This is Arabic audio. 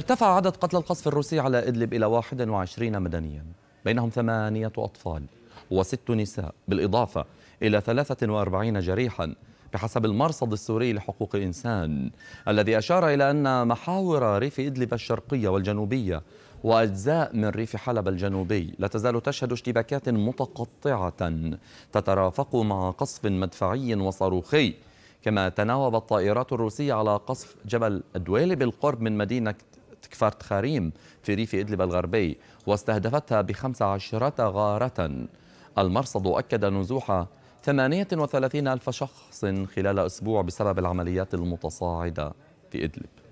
ارتفع عدد قتلى القصف الروسي على إدلب إلى 21 مدنيا بينهم ثمانية أطفال وست نساء بالإضافة إلى 43 جريحا بحسب المرصد السوري لحقوق الإنسان الذي أشار إلى أن محاور ريف إدلب الشرقية والجنوبية وأجزاء من ريف حلب الجنوبي لا تزال تشهد اشتباكات متقطعة تترافق مع قصف مدفعي وصاروخي كما تناوبت الطائرات الروسية على قصف جبل أدويلي بالقرب من مدينة كفار تخاريم في ريف إدلب الغربي واستهدفتها بخمس عشرة غارة المرصد أكد نزوح 38 ألف شخص خلال أسبوع بسبب العمليات المتصاعدة في إدلب